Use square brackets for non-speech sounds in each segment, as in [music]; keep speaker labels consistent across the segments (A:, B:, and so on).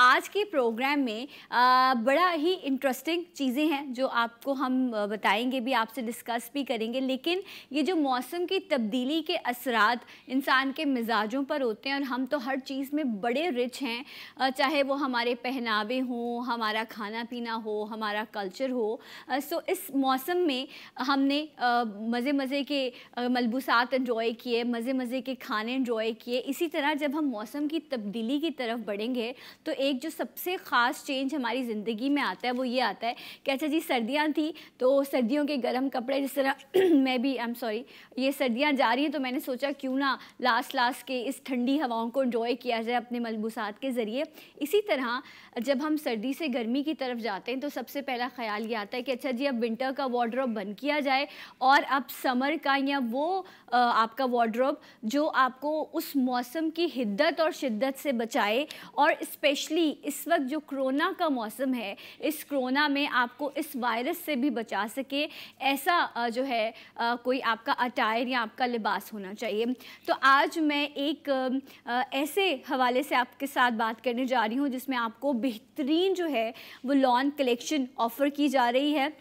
A: आज के प्रोग्राम में आ, बड़ा ही इंटरेस्टिंग चीज़ें हैं जो आपको हम बताएंगे भी आपसे डिस्कस भी करेंगे लेकिन ये जो मौसम की तब्दीली के असरात इंसान के मिजाजों पर होते हैं और हम तो हर चीज़ में बड़े रिच हैं चाहे वो हमारे पहनावे हों हमारा खाना पीना हो हमारा कल्चर हो सो इस मौसम में हमने मज़े मज़े के मलबूसात इन्जॉय किए मज़े मज़े के खाने इन्जॉय किए इसी तरह जब हम मौसम की तब्दीली की तरफ बढ़ेंगे तो एक एक जो सबसे ख़ास चेंज हमारी ज़िंदगी में आता है वो ये आता है कि अच्छा जी सर्दियाँ थी तो सर्दियों के गर्म कपड़े जिस तरह [clears throat] मैं भी आई एम सॉरी ये सर्दियाँ जा रही हैं तो मैंने सोचा क्यों ना लास्ट लास्ट के इस ठंडी हवाओं को इन्जॉय किया जाए अपने मलबूसात के ज़रिए इसी तरह जब हम सर्दी से गर्मी की तरफ जाते हैं तो सबसे पहला ख्याल ये आता है कि अच्छा जी अब विंटर का वार्ड्रॉप बंद किया जाए और अब समर का या वो आपका वार्ड्रॉप जो आपको उस मौसम की हिद्दत और शिद्दत से बचाए और स्पेशली स्पेशली इस वक्त जो कोरोना का मौसम है इस कोरोना में आपको इस वायरस से भी बचा सके ऐसा जो है कोई आपका अटायर या आपका लिबास होना चाहिए तो आज मैं एक ऐसे हवाले से आपके साथ बात करने जा रही हूँ जिसमें आपको बेहतरीन जो है वो लॉन कलेक्शन ऑफ़र की जा रही है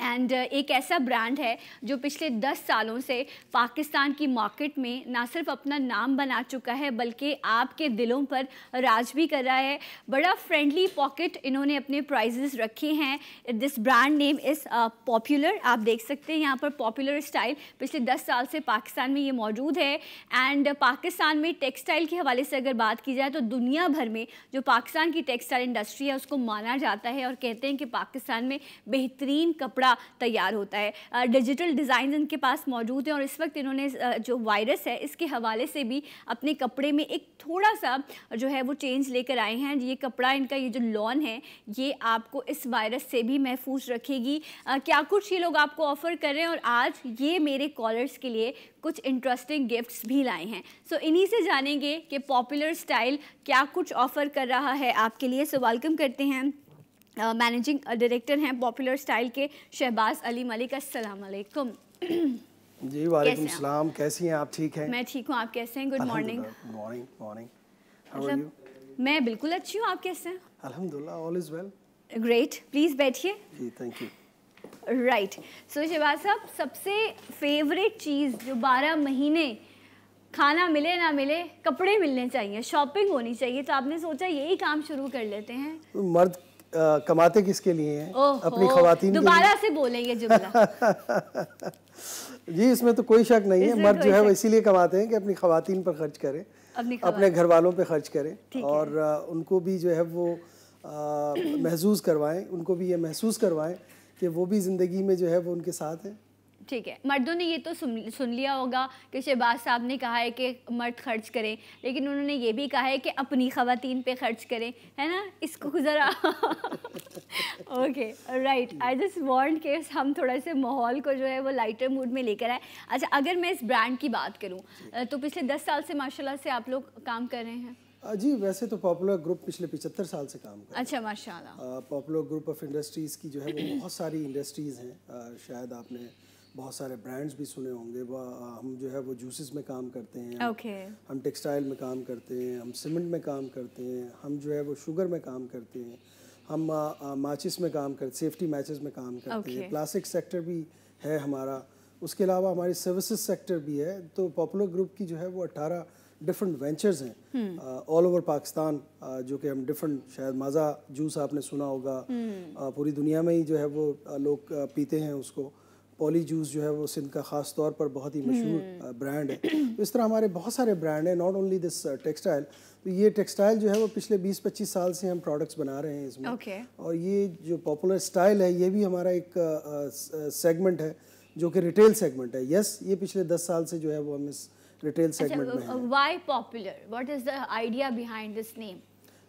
A: एंड uh, एक ऐसा ब्रांड है जो पिछले 10 सालों से पाकिस्तान की मार्केट में ना सिर्फ अपना नाम बना चुका है बल्कि आपके दिलों पर राज भी कर रहा है बड़ा फ्रेंडली पॉकेट इन्होंने अपने प्राइजेस रखे हैं this brand name is popular आप देख सकते हैं यहाँ पर पॉपुलर स्टाइल पिछले 10 साल से पाकिस्तान में ये मौजूद है एंड uh, पाकिस्तान में टेक्सटाइल के हवाले से अगर बात की जाए तो दुनिया भर में जो पाकिस्तान की टेक्सटाइल इंडस्ट्री है उसको माना जाता है और कहते हैं कि पाकिस्तान में बेहतरीन कपड़े कपड़ा तैयार होता है डिजिटल डिज़ाइन इनके पास मौजूद हैं और इस वक्त इन्होंने जो वायरस है इसके हवाले से भी अपने कपड़े में एक थोड़ा सा जो है वो चेंज लेकर आए हैं ये कपड़ा इनका ये जो लॉन है ये आपको इस वायरस से भी महफूज रखेगी क्या कुछ ये लोग आपको ऑफ़र कर रहे हैं और आज ये मेरे कॉलर्स के लिए कुछ इंटरेस्टिंग गिफ्ट्स भी लाए हैं सो so, इन्हीं से जानेंगे कि पॉपुलर स्टाइल क्या कुछ ऑफ़र कर रहा है आपके लिए सो so, वेलकम करते हैं मैनेजिंग डायरेक्टर हैं पॉपुलर स्टाइल के शहबाज अली मलिक असलकुम
B: जी वालेकुम सलाम कैसी हैं आप ठीक हैं मैं
A: ठीक हूँ आप कैसे हैं गुड मॉर्निंग मॉर्निंग मॉर्निंग मैं बिल्कुल अच्छी हूँ आप कैसे हैं
B: अल्हम्दुलिल्लाह all is well great please बैठिए जी thank you
A: right so Shahbaz साहब सबसे फेवरेट चीज़ जो बारह महीने खाना मिले ना मिले कपड़े मिलने चाहिए शॉपिंग होनी चाहिए तो आपने सोचा यही काम शुरू कर लेते हैं
B: मर्द कमाते किसके लिए हैं अपनी खातन दोबारा
A: से बोलेंगे [laughs]
B: जी इसमें तो कोई शक नहीं है मर्द जो है वो इसीलिए कमाते हैं कि अपनी खातन पर खर्च करें अपने घर वालों पर खर्च करें और उनको भी जो है वो महसूस करवाएं उनको भी ये महसूस करवाएं कि वो भी ज़िंदगी में जो है वो उनके साथ हैं
A: ठीक है मर्दों ने ये तो सुन सुन लिया होगा कि शहबाज साहब ने कहा है कि मर्द खर्च करें लेकिन उन्होंने ये भी कहा है कि अपनी खातन पे खर्च करें है ना इसको ज़रा [laughs] okay right I just want के हम थोड़ा से माहौल को जो है वो लाइटर मूड में लेकर आए अच्छा अगर मैं इस ब्रांड की बात करूँ तो पिछले दस साल से माशाला से आप लोग काम कर रहे
B: हैं जी वैसे तो पॉपुलर ग्रुप पिछले पिछहत्तर साल से काम कर
A: अच्छा माशाल्लाह
B: पॉपुलर ग्रुप ऑफ इंडस्ट्रीज़ की जो है वो बहुत सारी इंडस्ट्रीज़ हैं शायद आपने बहुत सारे ब्रांड्स भी सुने होंगे वह हम जो है वो जूसेस में काम करते हैं okay. हम टेक्सटाइल में काम करते हैं हम सीमेंट में काम करते हैं हम जो है वो शुगर में काम करते हैं हम माचिस में काम करते सेफ्टी मैचेस में काम करते okay. हैं प्लास्टिक सेक्टर भी है हमारा उसके अलावा हमारी सर्विसेज सेक्टर भी है तो पॉपुलर ग्रुप की जो है वो अट्ठारह डिफरेंट वेंचर्स हैं ऑल ओवर पाकिस्तान जो कि हम डिफरेंट शायद माजा जूस आपने सुना होगा uh, पूरी दुनिया में ही जो है वो लोग पीते हैं उसको पॉली जूस जो है वो सिंध का ख़ास तौर पर बहुत ही मशहूर ब्रांड हम्म। है तो इस तरह हमारे बहुत सारे ब्रांड हैं नॉट ओनली दिस टेक्सटाइल तो ये टेक्सटाइल जो है वो पिछले 20-25 साल से हम प्रोडक्ट्स बना रहे हैं इसमें okay. और ये जो पॉपुलर स्टाइल है ये भी हमारा एक सेगमेंट है जो कि रिटेल सेगमेंट है यस ये पिछले दस साल से जो है वो हम इस रिटेल सेगमेंट अच्छा, में
A: why popular what is the idea behind this name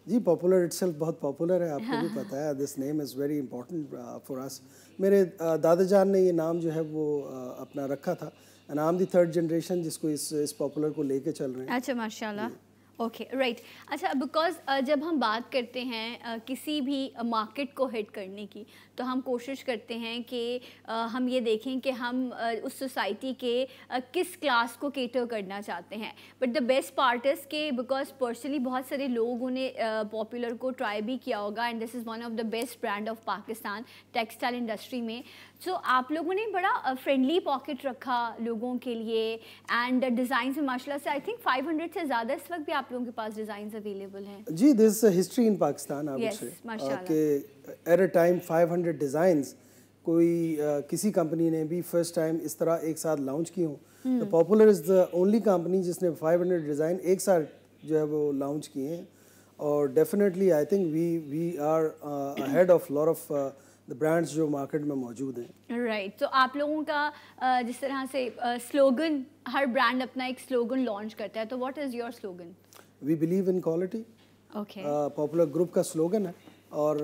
B: जी पॉपुलर इट्स बहुत पॉपुलर है आपको भी पता है this name is very important for us मेरे uh, दादा जान ने ये नाम जो है वो uh, अपना रखा था एंड आम दी थर्ड जनरेशन जिसको इस इस पॉपुलर को लेके चल रहे हैं
A: अच्छा माशाल्लाह ओके okay, राइट right. अच्छा बिकॉज uh, जब हम बात करते हैं uh, किसी भी मार्केट uh, को हिट करने की तो हम कोशिश करते हैं कि uh, हम ये देखें कि हम uh, उस सोसाइटी के uh, किस क्लास को केटर करना चाहते हैं but the best part is के बिकॉज पर्सनली बहुत सारे लोग उन्हें पॉपुलर uh, को ट्राई भी किया होगा and this is one of the best brand of Pakistan textile industry में सो so, आप लोगों ने बड़ा फ्रेंडली पॉकेट रखा लोगों के लिए एंड डिज़ाइन माशाल्लाह से आई थिंक 500 से ज़्यादा इस वक्त भी आप लोगों के पास डिज़ाइन अवेलेबल हैं
B: जी this history in Pakistan at a time 500 designs कोई uh, किसी कंपनी ने भी फर्स्ट टाइम इस तरह एक साथ लॉन्च की हूँ तो popular is the only company जिसने 500 डिज़ाइन एक साथ जो है वो लॉन्च किए हैं और definitely I think we we are head of lot of brands जो मार्केट में मौजूद हैं
A: राइट right. तो आप लोगों का जिस तरह से स्लोगन हर ब्रांड अपना एक स्लोगन लॉन्च करता है तो what is your slogan
B: we believe in quality okay popular group का स्लोगन है और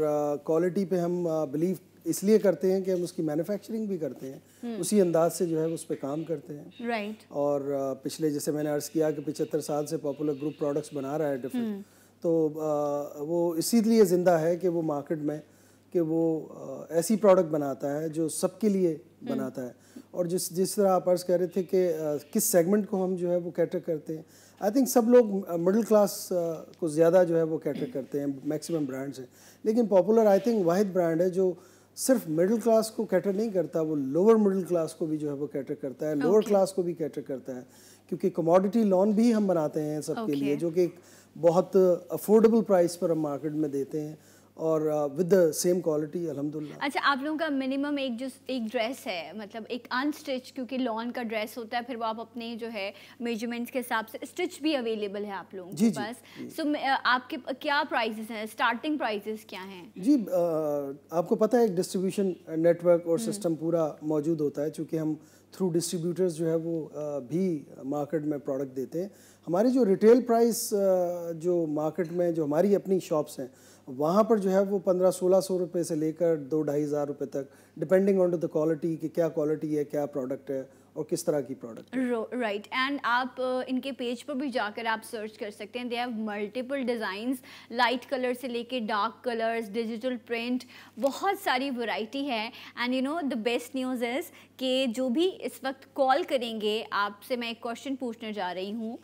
B: क्वालिटी uh, पे हम बिलीव uh, इसलिए करते हैं कि हम उसकी मैन्युफैक्चरिंग भी करते हैं hmm. उसी अंदाज से जो है उस पर काम करते हैं राइट right. और uh, पिछले जैसे मैंने अर्ज़ किया कि पिछहत्तर साल से पॉपुलर ग्रुप प्रोडक्ट्स बना रहा है डिफरेंट hmm. तो वो इसीलिए ज़िंदा है कि वो मार्केट में कि वो ऐसी प्रोडक्ट बनाता है जो सबके लिए बनाता है हम्म। और जिस जिस तरह आप अर्ज़ कह रहे थे कि किस सेगमेंट को हम जो है वो कैटर करते हैं आई थिंक सब लोग मिडिल क्लास को ज़्यादा जो है वो कैटर करते हैं मैक्सिमम ब्रांड्स हैं लेकिन पॉपुलर आई थिंक वाहिद ब्रांड है जो सिर्फ मिडिल क्लास को कैटर नहीं करता वो लोअर मिडिल क्लास को भी जो है वो कैटर करता है लोअर okay. क्लास को भी कैटर करता है क्योंकि कमोडिटी लोन भी हम बनाते हैं सबके okay. लिए जो कि बहुत अफोर्डेबल प्राइस पर हम मार्केट में देते हैं और विद द सेम क्वालिटी अल्हम्दुलिल्लाह
A: अच्छा आप लोगों का मिनिमम एक जो एक ड्रेस है मतलब एक अनस्टिच क्योंकि लॉन का ड्रेस होता है फिर वो आप अपने जो है मेजरमेंट्स के हिसाब से स्टिच भी अवेलेबल है आप लोगों के पास सो so, uh, आपके uh, क्या प्राइजेस हैं स्टार्टिंग प्राइजेस क्या हैं
B: जी आ, uh, आपको पता है एक डिस्ट्रीब्यूशन नेटवर्क और सिस्टम हम्म। पूरा मौजूद होता है चूँकि हम थ्रू डिस्ट्रीब्यूटर्स जो है वो भी मार्केट में प्रोडक्ट देते हैं हमारी जो रिटेल प्राइस जो मार्केट में जो हमारी अपनी शॉप्स हैं वहाँ पर जो है वो पंद्रह सोलह सौ रुपये से लेकर दो ढाई हज़ार रुपये तक depending on to the quality कि क्या क्वालिटी है क्या प्रोडक्ट है और किस तरह की
A: प्रोडक्ट राइट एंड आप uh, इनके पेज पर भी जाकर आप सर्च कर सकते हैं they have multiple designs light colour से लेके डार्क कलर्स डिजिटल प्रिंट बहुत सारी वैरायटी है and you know the best news is कि जो भी इस वक्त कॉल करेंगे आपसे मैं एक क्वेश्चन पूछने जा रही हूँ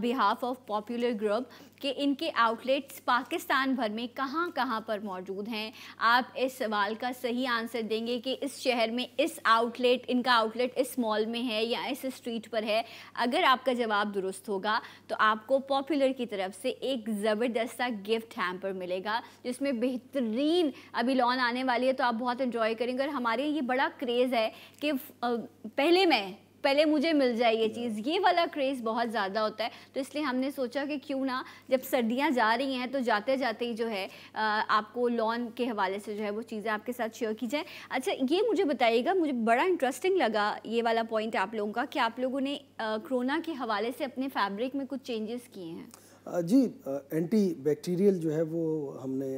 A: बिहाफ ऑफ पॉपुलर ग्रुप कि इनके आउटलेट्स पाकिस्तान भर में कहाँ कहाँ पर मौजूद हैं आप इस सवाल का सही आंसर देंगे कि इस शहर में इस आउटलेट इनका आउटलेट इस मॉल में है या इस स्ट्रीट पर है अगर आपका जवाब दुरुस्त होगा तो आपको पॉपुलर की तरफ से एक ज़बरदस्ता गिफ्ट हैम्पर मिलेगा जिसमें बेहतरीन अभी लॉन आने वाली है तो आप बहुत इन्जॉय करेंगे और हमारे ये बड़ा क्रेज़ है कि पहले मैं पहले मुझे मिल जाए ये चीज़ ये वाला क्रेज़ बहुत ज़्यादा होता है तो इसलिए हमने सोचा कि क्यों ना जब सर्दियाँ जा रही हैं तो जाते जाते ही जो है आपको लॉन के हवाले से जो है वो चीज़ें आपके साथ शेयर की जाए अच्छा ये मुझे बताइएगा मुझे बड़ा इंटरेस्टिंग लगा ये वाला पॉइंट आप लोगों का कि आप लोगों ने कोरोना के हवाले से अपने फैब्रिक में कुछ चेंजेस किए हैं
B: जी एंटी बैक्टीरियल जो है वो हमने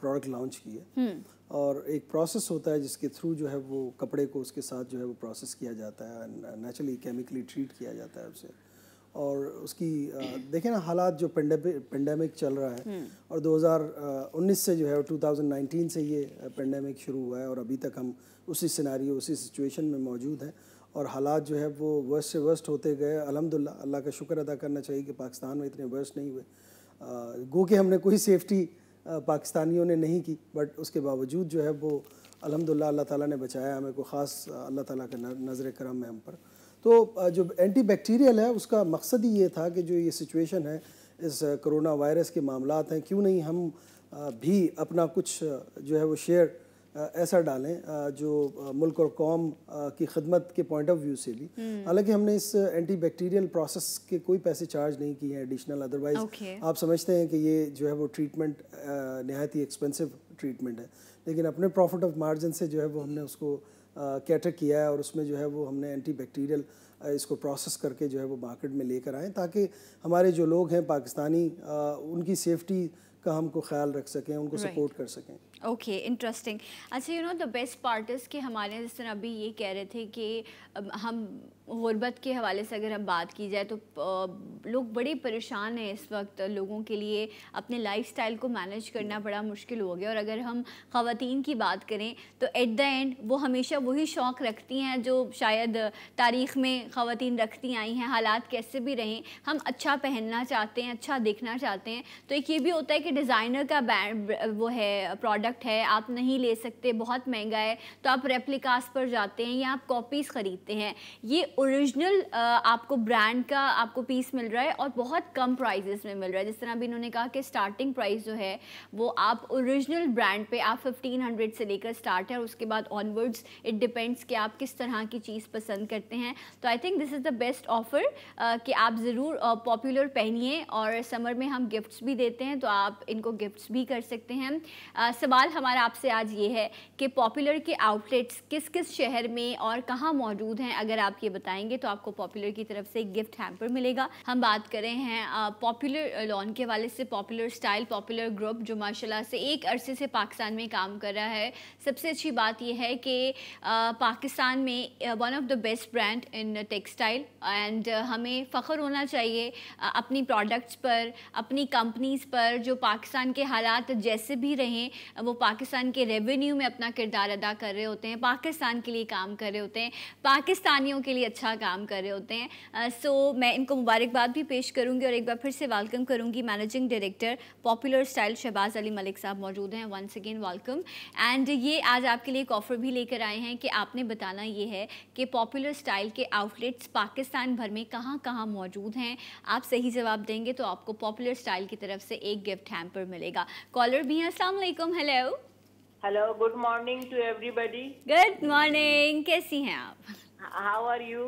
B: प्रोडक्ट लॉन्च किए और एक प्रोसेस होता है जिसके थ्रू जो है वो कपड़े को उसके साथ जो है वो प्रोसेस किया जाता है नेचुरली केमिकली ट्रीट किया जाता है उसे और उसकी देखें ना हालात जो पेंडेमिक चल रहा है हम्म। और 2019 से जो है 2019 से ये पेंडेमिक शुरू हुआ है और अभी तक हम उसी सिनारी उसी सिचुएशन में मौजूद हैं और हालात जो है वो वर्स्ट से वर्स्ट होते गए अलहमदिल्ला अल्लाह का शुक्र अदा करना चाहिए कि पाकिस्तान में इतने वर्स्ट नहीं हुए गो के हमने कोई सेफ्टी पाकिस्तानियों ने नहीं की बट उसके बावजूद जो है वो अलहमदिल्ला अल्लाह ताला ने बचाया हमें को ख़ास अल्लाह ताला का नज़र करम है हम पर तो जो एंटी बैक्टीरियल है उसका मकसद ही ये था कि जो ये सिचुएशन है इस कोरोना वायरस के मामला हैं क्यों नहीं हम भी अपना कुछ जो है वो शेयर ऐसा डालें जो मुल्क और कौम की खदमत के पॉइंट ऑफ व्यू से भी हम्म। हालांकि हमने इस एंटी बैक्टीरियल प्रोसेस के कोई पैसे चार्ज नहीं किए हैं एडिशनल अदरवाइज आप समझते हैं कि ये जो है वो ट्रीटमेंट नहायत ही एक्सपेंसिव ट्रीटमेंट है लेकिन अपने प्रॉफिट ऑफ मार्जिन से जो है वो हमने उसको कैटर किया है और उसमें जो है वो हमने एंटी बैक्टीरियल इसको प्रोसेस करके जो है वो मार्केट में लेकर आएँ ताकि हमारे जो लोग हैं पाकिस्तानी उनकी सेफ्टी का हमको ख्याल रख सकें उनको सपोर्ट right. कर सकें
A: ओके इंटरेस्टिंग अच्छा you know the best part is कि हमारे जिस तरह अभी ये कह रहे थे कि हम गुरबत के हवाले से अगर हम बात की जाए तो लोग बड़े परेशान हैं इस वक्त लोगों के लिए अपने लाइफस्टाइल को मैनेज करना बड़ा मुश्किल हो गया और अगर हम ख़वान की बात करें तो एट द एंड वो हमेशा वही शौक़ रखती हैं जो शायद तारीख़ में ख़वान रखती आई हैं हालात कैसे भी रहें हम अच्छा पहनना चाहते हैं अच्छा देखना चाहते हैं तो एक ये भी होता है कि डिज़ाइनर का वो है प्रोडक्ट है आप नहीं ले सकते बहुत महंगा है तो आप रेप्लिकास पर जाते हैं या आप कॉपीज़ ख़रीदते हैं ये ओरिजिनल आपको ब्रांड का आपको पीस मिल रहा है और बहुत कम प्राइजेस में मिल रहा है जिस तरह अभी इन्होंने कहा कि स्टार्टिंग प्राइस जो है वो आप ओरिजिनल ब्रांड पे आप 1500 से लेकर स्टार्ट है और उसके बाद ऑनवर्ड्स इट डिपेंड्स कि आप किस तरह की चीज़ पसंद करते हैं तो I think this is the best offer कि आप ज़रूर पॉपुलर पहनिए और समर में हम गिफ्ट्स भी देते हैं तो आप आप इनको गिफ्ट्स भी कर सकते हैं आ, सवाल हमारा आपसे आज ये है कि पॉपुलर के आउटलेट्स किस किस शहर में और कहाँ मौजूद हैं अगर आप ये बताएंगे तो आपको पॉपुलर की तरफ से गिफ्ट हैम्पर मिलेगा हम बात करें हैं पॉपुलर लॉन के वाले से पॉपुलर स्टाइल पॉपुलर ग्रुप जो माशाल्लाह से एक अरसे से पाकिस्तान में काम कर रहा है सबसे अच्छी बात यह है कि पाकिस्तान में one of the best brand in textile and हमें फ़ख्र होना चाहिए अपनी प्रोडक्ट्स पर अपनी कंपनीज़ पर जो पाकिस्तान के हालात जैसे भी रहें वो पाकिस्तान के रेवेन्यू में अपना किरदार अदा कर रहे होते हैं पाकिस्तान के लिए काम कर रहे होते हैं पाकिस्तानियों के लिए अच्छा काम कर रहे होते हैं सो मैं इनको मुबारकबाद भी पेश करूँगी और एक बार फिर से वेलकम करूँगी managing director popular style Shahbaz Ali Malik साहब मौजूद हैं वंस अगेन वेलकम एंड ये आज आपके लिए एक ऑफर भी लेकर आए हैं कि आपने बताना ये है कि पॉपुलर स्टाइल के आउटलेट्स पाकिस्तान भर में कहाँ कहाँ मौजूद हैं आप सही जवाब देंगे तो आपको पॉपुलर स्टाइल की तरफ से एक गिफ्ट है कैंप पर मिलेगा कॉलर भी हैं hello
C: hello good morning to everybody
A: good morning कैसी हैं आप how are you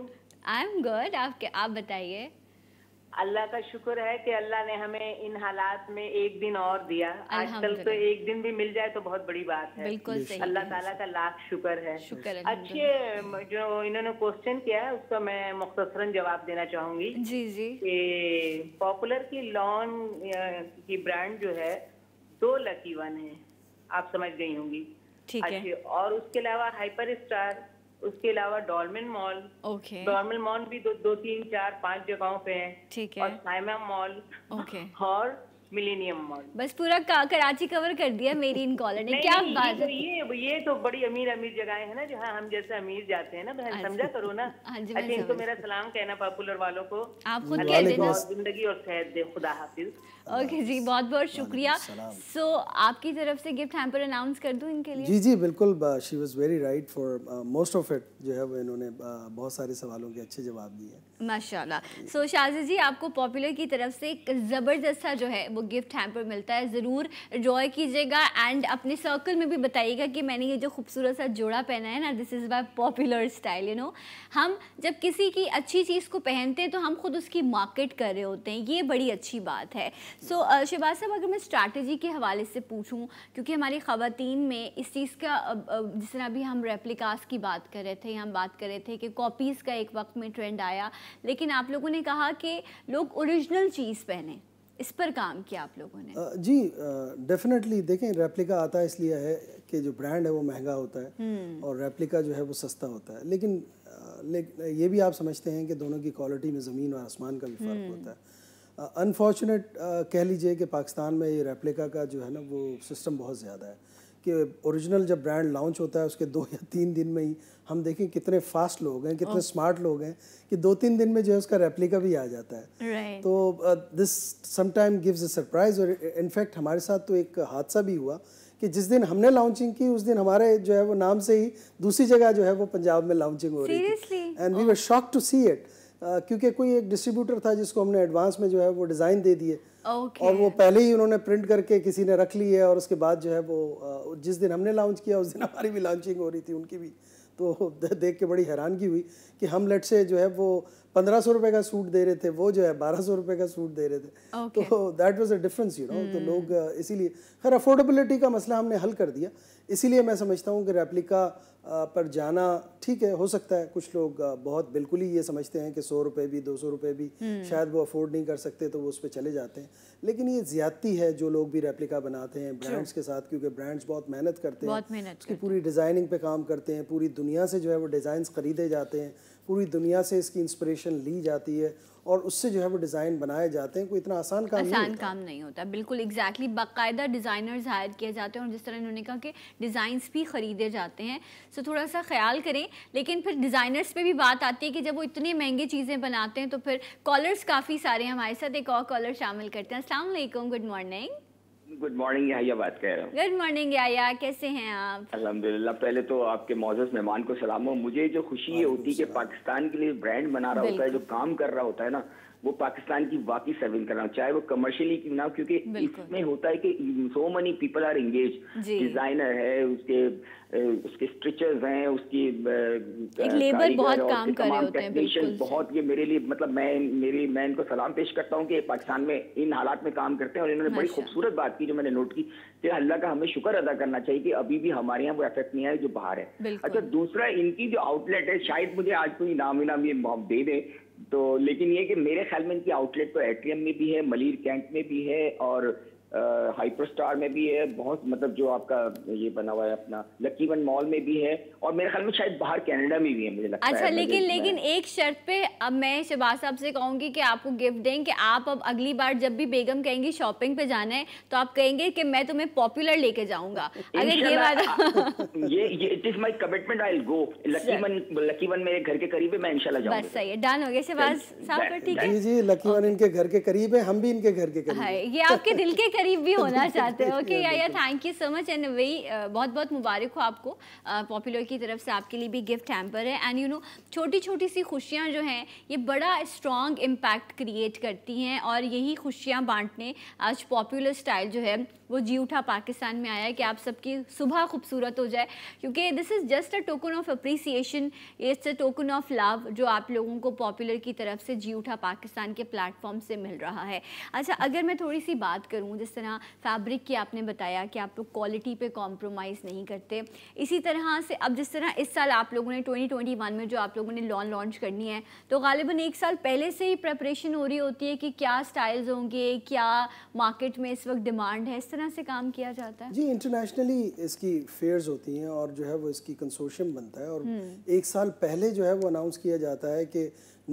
A: I am good आप बताइए
C: अल्लाह का शुक्र है कि अल्लाह ने हमें इन हालात में एक दिन और दिया आजकल तो एक दिन भी मिल जाए तो बहुत बड़ी बात है अल्लाह ताला का लाख शुक्र है अच्छे जो इन्होंने क्वेश्चन किया है उसका मैं मुख्तसरन जवाब देना चाहूंगी जी जी पॉपुलर की लॉन की ब्रांड जो है दो लकी वन है आप समझ गई होंगी ठीक है और उसके अलावा हाइपर स्टार उसके अलावा Dolmen mall okay Dolmen mall भी दो दो तीन चार पांच जगहों पे है ठीक है और साइमा मॉल ओके और मिलेनियम मॉल
A: बस पूरा कराची कवर कर दिया मेरी इन कॉलर
C: ने क्या नहीं, बात तो है ये ये तो बड़ी अमीर अमीर जगह है ना जहाँ हम जैसे अमीर जाते हैं ना बहन अच्छा। समझा करो ना हाँ अच्छा इनको मेरा सलाम कहना पॉपुलर वालों को आप खुद
A: जिंदगी
C: और सेहत दे खुदा हाफिज
A: ओके जी बहुत बहुत शुक्रिया सो आपकी तरफ से गिफ्ट हैम्पर अनाउंस कर दूं इनके लिए जी जी
B: बिल्कुल she was very right for most of it जो है वो इन्होंने बहुत सारे सवालों के अच्छे जवाब दिए माशाल्लाह सो
A: so, शाजी जी आपको पॉपुलर की तरफ से एक ज़बरदस्त सा जो है वो गिफ्ट हैम्पर मिलता है ज़रूर इन्जॉय कीजिएगा एंड अपने सर्कल में भी बताइएगा कि मैंने ये जो खूबसूरत सा जोड़ा पहना है ना this is by popular style you know हम जब किसी की अच्छी चीज़ को पहनते हैं तो हम खुद उसकी मार्केट कर रहे होते हैं ये बड़ी अच्छी बात है सो so, uh, शिबाज साहब अगर मैं स्ट्रैटेजी के हवाले से पूछूं क्योंकि हमारी खातन में इस चीज़ का जिस तरह अभी हम रेप्लिकास की बात कर रहे थे हम बात कर रहे थे कि कॉपीज़ का एक वक्त में ट्रेंड आया लेकिन आप लोगों ने कहा कि लोग ओरिजिनल चीज़ पहने इस पर काम किया आप लोगों ने
B: जी डेफिनेटली देखें रेप्लिका आता इसलिए है कि जो ब्रांड है वो महंगा होता है हम्म। और रेप्लिका जो है वो सस्ता होता है लेकिन लेकिन ये भी आप समझते हैं कि दोनों की क्वालिटी में ज़मीन और आसमान का भी फर्क हम्म। होता है अनफॉर्चुनेट uh, uh, कह लीजिए कि पाकिस्तान में ये रेप्लिका का जो है ना वो सिस्टम बहुत ज़्यादा है कि ओरिजिनल जब ब्रांड लॉन्च होता है उसके दो या तीन दिन में ही हम देखें कितने फास्ट लोग हैं कितने स्मार्ट oh. लोग हैं कि दो तीन दिन में जो है उसका रेप्लिका भी आ जाता है right. तो this sometime gives a surprise और इनफैक्ट हमारे साथ तो एक हादसा भी हुआ कि जिस दिन हमने लॉन्चिंग की उस दिन हमारे जो है वो नाम से ही दूसरी जगह जो है वो पंजाब में लॉन्चिंग हो रही थी and we were shock to see it क्योंकि कोई एक डिस्ट्रीब्यूटर था जिसको हमने एडवांस में जो है वो डिज़ाइन दे दिए okay. और वो पहले ही उन्होंने प्रिंट करके किसी ने रख ली है और उसके बाद जो है वो जिस दिन हमने लॉन्च किया उस दिन हमारी भी लॉन्चिंग हो रही थी उनकी भी तो [laughs] देख के बड़ी हैरानगी हुई कि हम लेट से जो है वो पंद्रह सौ रुपए का सूट दे रहे थे वो जो है बारह सौ रुपए का सूट दे रहे थे तो that was a difference you know तो hmm. लोग uh, इसीलिए खैर अफोर्डेबिलिटी का मसला हमने हल कर दिया इसीलिए मैं समझता हूँ कि रेप्लिका uh, पर जाना ठीक है हो सकता है कुछ लोग uh, बहुत बिल्कुल ही ये समझते हैं कि सौ रुपये भी दो सौ रुपये भी hmm. शायद वो अफोर्ड नहीं कर सकते तो वो उस पर चले जाते हैं लेकिन ये ज्यादती है जो लोग भी रेप्लिका बनाते हैं ब्रांड्स के साथ क्योंकि ब्रांड्स बहुत मेहनत करते हैं उसकी पूरी डिज़ाइनिंग पे काम करते हैं पूरी दुनिया से जो है वो डिज़ाइन खरीदे जाते हैं पूरी दुनिया से इसकी इंस्पिरेशन ली जाती है और उससे जो है वो डिज़ाइन बनाए जाते हैं कोई इतना आसान काम आसान नहीं
A: काम नहीं होता बिल्कुल एग्जैक्टली exactly, बाकायदा डिज़ाइनर्स हायर किए जाते हैं और जिस तरह इन्होंने कहा कि डिज़ाइंस भी ख़रीदे जाते हैं सो थोड़ा सा ख्याल करें लेकिन फिर डिज़ाइनर्स पे भी बात आती है कि जब वो इतनी महंगी चीज़ें बनाते हैं तो फिर कॉलर्स काफ़ी सारे हमारे साथ एक और कॉलर शामिल करते हैं असल good morning
C: good morning Yahya बात कह रहा हूँ
A: गुड मॉर्निंग याहिया कैसे हैं आप
C: अल्हम्दुलिल्लाह पहले तो आपके मोजस मेहमान को सलाम हो मुझे जो खुशी ये होती है कि पाकिस्तान के लिए ब्रांड बना रहा होता है जो काम कर रहा होता है ना वो पाकिस्तान की वाकई सर्विंग करना चाहे वो कमर्शियली क्यों ना क्योंकि इसमें होता है कि so many people are engage designer है उसके उसके स्ट्रिचर्स हैं उसकी एक लेबर बहुत काम कर रहे होते हैं बहुत ये मेरे लिए मतलब मैं मेरी मैं इनको सलाम पेश करता हूँ कि पाकिस्तान में इन हालात में काम करते हैं और इन्होंने बड़ी अच्छा। खूबसूरत बात की जो मैंने नोट की कि अल्लाह का हमें शुक्र अदा करना चाहिए कि अभी भी हमारे यहाँ वो इफेक्ट नहीं आया जो बाहर है अच्छा दूसरा इनकी जो आउटलेट है शायद मुझे आज कोई नाम इनाम ये दे दे तो लेकिन ये कि मेरे ख्याल में इनकी आउटलेट तो एटीएम में भी है मलिर कैंट में भी है और हाइपर स्टार में भी है बहुत मतलब जो आपका ये बना हुआ है अपना लकी वन मॉल में भी है और मेरे ख्याल में शायद बाहर कनाडा में भी है मुझे लगता अच्छा है, लेकिन लेकिन एक
A: शर्त पे अब मैं शहबाज साहब से कहूंगी कि आपको गिफ्ट दें कि आप अब अगली बार जब भी बेगम कहेंगी शॉपिंग पे जाना है तो आप कहेंगे कि मैं तुम्हें पॉपुलर लेके जाऊंगा अगर ये बात
C: [laughs] ये ये it is my commitment I go lucky one lucky one मेरे घर के करीब
B: है मैं इंशाल्लाह जाऊंगा बस
A: सही है डन हो गया शहबाज साहब ठीक है
B: जी जी लकी वन इनके घर के करीब है हम भी इनके घर के करीब हाँ, है
A: ये आपके दिल के [laughs] करीब भी होना [laughs] चाहते हैं ओके या thank you so much and वही बहुत बहुत मुबारक हो आपको पॉपुलर की तरफ से आपके लिए भी गिफ्ट हैम्पर है एंड यू नो छोटी छोटी सी खुशियाँ जो हैं ये बड़ा स्ट्रॉन्ग इम्पैक्ट क्रिएट करती हैं और यही खुशियाँ बांटने आज पॉपुलर स्टाइल जो है वो जी उठा पाकिस्तान में आया है कि आप सबकी सुबह खूबसूरत हो जाए क्योंकि this is just a token of appreciation it's a token of love जो आप लोगों को पॉपुलर की तरफ से जी उठा पाकिस्तान के प्लेटफॉर्म से मिल रहा है अच्छा अगर मैं थोड़ी सी बात करूँ जिस तरह फैब्रिक की आपने बताया कि आप लोग क्वालिटी पर कॉम्प्रोमाइज़ नहीं करते इसी तरह से अब जिस तरह इस साल आप लोगों ने ट्वेंटी में जो आप लोगों ने लॉन लॉन्च करनी है तो गालिबा एक साल पहले से ही प्रपरेशन हो रही होती है कि क्या स्टाइल्स होंगे क्या मार्केट में इस वक्त डिमांड है इस तरह तरह से काम किया जाता
B: है जी इंटरनेशनली इसकी फेयर्स होती हैं और जो है वो इसकी कंसोशियम बनता है और हम्म। एक साल पहले जो है वो अनाउंस किया जाता है कि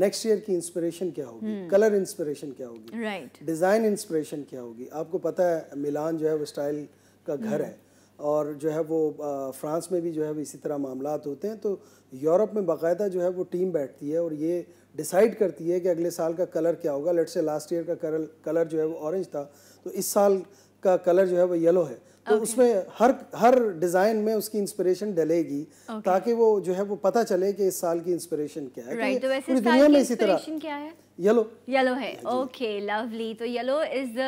B: नेक्स्ट ईयर की इंस्पिरेशन क्या होगी कलर हम्म। इंस्पिरेशन क्या होगी राइट डिज़ाइन इंस्पिरेशन क्या होगी आपको पता है मिलान जो है वो स्टाइल का घर हम्म। है और जो है वो फ्रांस में भी जो है वो इसी तरह मामला होते हैं तो यूरोप में बाकायदा जो है वो टीम बैठती है और ये डिसाइड करती है कि अगले साल का कलर क्या होगा लेट से लास्ट ईयर का कलर कलर जो है वो ऑरेंज था तो इस साल का कलर जो है वो येलो है तो okay. उसमें हर हर डिजाइन में उसकी इंस्पिरेशन डलेगी okay. ताकि वो जो है वो पता चले कि इस साल की इंस्पिरेशन क्या है right. तो पूरी दुनिया में इसी तरह क्या है येलो
A: येलो है ओके लवली तो yellow is the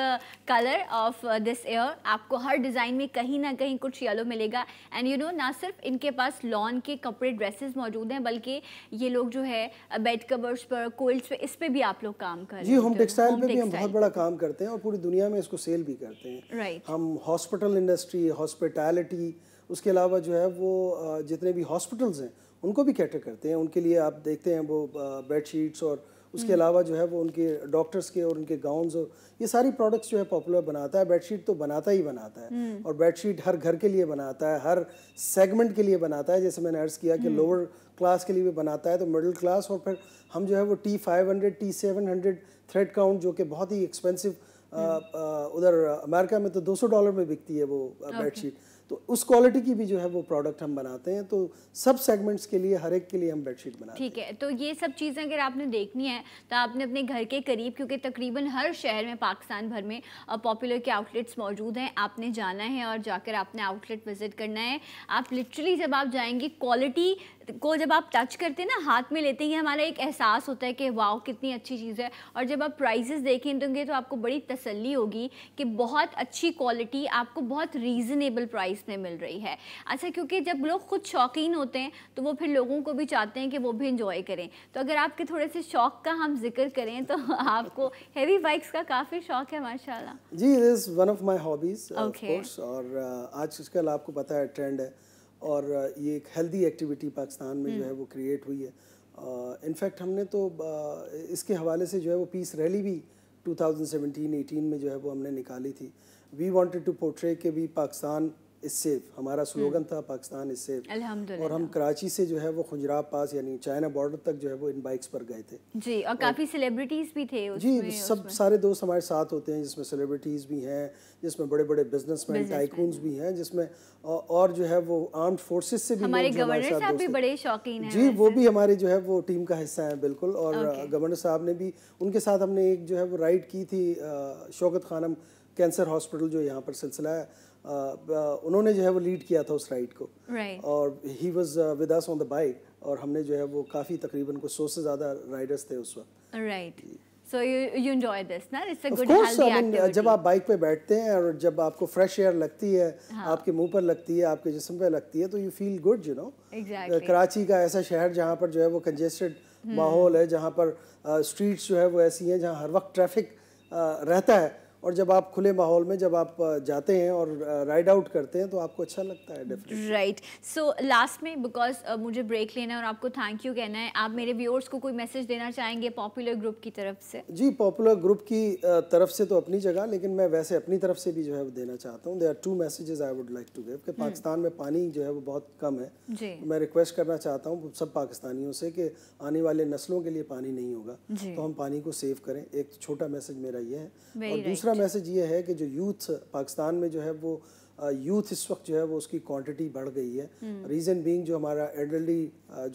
A: colour of this year आपको हर डिज़ाइन में कहीं ना कहीं कुछ येलो मिलेगा एंड यू नो ना सिर्फ इनके पास लॉन के कपड़े ड्रेसेस मौजूद हैं बल्कि ये लोग जो है बेड uh, कवर्स पर कोल्ड्स पे इस पर भी आप लोग काम कर जी होम टेक्सटाइल पे भी हम बहुत
B: बड़ा काम करते हैं और पूरी दुनिया में इसको सेल भी करते हैं राइट right. हम हॉस्पिटल इंडस्ट्री हॉस्पिटैलिटी उसके अलावा जो है वो uh, जितने भी हॉस्पिटल्स हैं उनको भी कैटर करते हैं उनके लिए आप देखते हैं वो बेडशीट्स uh, और उसके अलावा जो है वो उनके डॉक्टर्स के और उनके गाउन्स और ये सारी प्रोडक्ट्स जो है पॉपुलर बनाता है बेडशीट तो बनाता ही बनाता है हम्म। और बेडशीट हर घर के लिए बनाता है हर सेगमेंट के लिए बनाता है जैसे मैंने अर्ज किया कि लोअर हम्म। क्लास के लिए भी बनाता है तो मिडिल क्लास और फिर हम जो है वो T five hundred T seven hundred thread count जो कि बहुत ही एक्सपेंसिव हम्म। उधर अमेरिका में तो दो सौ डॉलर में बिकती है वो बेडशीट okay. तो उस क्वालिटी की भी जो है वो प्रोडक्ट हम बनाते हैं तो सब सेगमेंट्स के लिए हर एक के लिए हम बेडशीट बनाते हैं ठीक
A: है तो ये सब चीज़ें अगर आपने देखनी है तो आपने अपने घर के करीब क्योंकि तकरीबन हर शहर में पाकिस्तान भर में पॉपुलर के आउटलेट्स मौजूद हैं आपने जाना है और जाकर आपने आउटलेट विज़िट करना है आप लिटरली जब आप जाएंगे क्वालिटी को जब आप टच करते हैं ना हाथ में लेते हैं हमारा एक एहसास होता है कि वाह कितनी अच्छी चीज़ है और जब आप प्राइजेस देखें देंगे तो आपको बड़ी तसल्ली होगी कि बहुत अच्छी क्वालिटी आपको बहुत रीज़नेबल प्राइस में मिल रही है अच्छा क्योंकि जब लोग खुद शौकीन होते हैं तो वो फिर लोगों को भी चाहते हैं कि वो भी इंजॉय करें तो अगर आपके थोड़े से शौक का हम जिक्र करें तो आपको हैवी बाइक्स का काफ़ी शौक है माशाल्लाह
B: जी is one of my hobbies और अलावा uh, आपको पता है ट्रेंड है और ये एक हेल्दी एक्टिविटी पाकिस्तान में जो है वो क्रिएट हुई है इनफैक्ट uh, हमने तो uh, इसके हवाले से जो है वो पीस रैली भी 2017-18 में जो है वो हमने निकाली थी वी वांटेड टू पोर्ट्रे के भी पाकिस्तान इज सेफ हमारा स्लोगन था पाकिस्तान इज
A: सेफ और हम
B: कराची से जो है वो खुजरा पास यानी चाइना बॉर्डर तक जो है वो इन बाइक्स पर गए थे
A: जी और, और काफ़ी सेलिब्रिटीज़ भी थे उसमें, जी सब उसमें।
B: सारे दोस्त हमारे साथ होते हैं जिसमें सेलिब्रिटीज़ भी हैं जिसमें बड़े बड़े बिजनेसमैन टाइकून भी हैं जिसमें और जो है वो आर्म्ड फोर्सेज से भी हमारे गवर्नर साहब भी
A: बड़े शौकीन हैं जी
B: वो भी हमारे जो है वो टीम का हिस्सा है बिल्कुल और गवर्नर साहब ने भी उनके साथ हमने एक जो है वो राइड की थी शौकत खानम कैंसर हॉस्पिटल जो यहाँ पर सिलसिला है उन्होंने जो है वो लीड किया था उस राइड को और ही was with us on the bike और हमने जो है वो काफ़ी तकरीबन कुछ सौ से ज़्यादा राइडर्स थे उस वक्त
A: right So you you enjoy this, na? It's a good course, healthy I mean, activity.
B: जब आप बाइक पे बैठते हैं और जब आपको फ्रेश एयर लगती है हाँ. आपके मुंह पर लगती है आपके जिसम पे लगती है तो you feel good you know Karachi का ऐसा शहर जहाँ पर जो है वो कंजेस्टेड
A: hmm. माहौल
B: है जहाँ पर स्ट्रीट्स uh, जो है वो ऐसी हैं जहाँ हर वक्त ट्रैफिक uh, रहता है और जब आप खुले माहौल में जब आप जाते हैं और राइड आउट करते हैं तो आपको अच्छा लगता है
A: राइट सो लास्ट में बिकॉज मुझे ब्रेक लेना है और आपको थैंक यू कहना है आप मेरे व्यूअर्स को कोई मैसेज देना चाहेंगे पॉपुलर ग्रुप की तरफ से
B: जी पॉपुलर ग्रुप की तरफ से तो अपनी जगह लेकिन मैं वैसे अपनी तरफ से भी जो है वो देना चाहता हूँ there are two messages I would like to give कि hmm. पाकिस्तान में पानी जो है वो बहुत कम है तो मैं रिक्वेस्ट करना चाहता हूँ सब पाकिस्तानियों से कि आने वाले नस्लों के लिए पानी नहीं होगा तो हम पानी को सेव करें एक छोटा मैसेज मेरा ये है और दूसरा दूसरा मैसेज ये है कि जो यूथ पाकिस्तान में जो है वो यूथ इस वक्त जो है वो उसकी क्वांटिटी बढ़ गई है रीज़न हम्म। बीइंग जो हमारा एल्डरली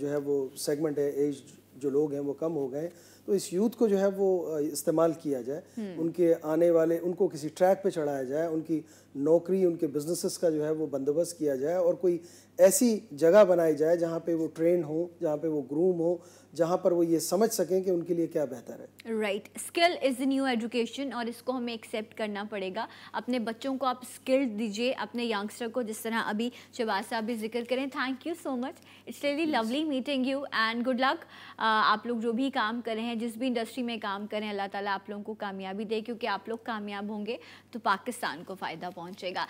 B: जो है वो सेगमेंट है एज जो लोग हैं वो कम हो गए तो इस यूथ को जो है वो इस्तेमाल किया जाए हम्म। उनके आने वाले उनको किसी ट्रैक पे चढ़ाया जाए उनकी नौकरी उनके बिजनेसेस का जो है वो बंदोबस्त किया जाए और कोई ऐसी जगह बनाई जाए जहाँ पे वो ट्रेन हो जहाँ पे वो ग्रूम हो जहाँ पर वो ये समझ सकें कि उनके लिए क्या बेहतर
A: है right skill is the new education और इसको हमें एक्सेप्ट करना पड़ेगा अपने बच्चों को आप स्किल दीजिए अपने यंगस्टर को जिस तरह अभी शबाज साहब भी जिक्र करें thank you so much it's really lovely meeting you and good luck आप लोग जो भी काम कर रहे हैं जिस भी इंडस्ट्री में काम करें अल्लाह ताला आप लोगों को कामयाबी दे क्योंकि आप लोग कामयाब होंगे तो पाकिस्तान को फ़ायदा पहुँच 这个。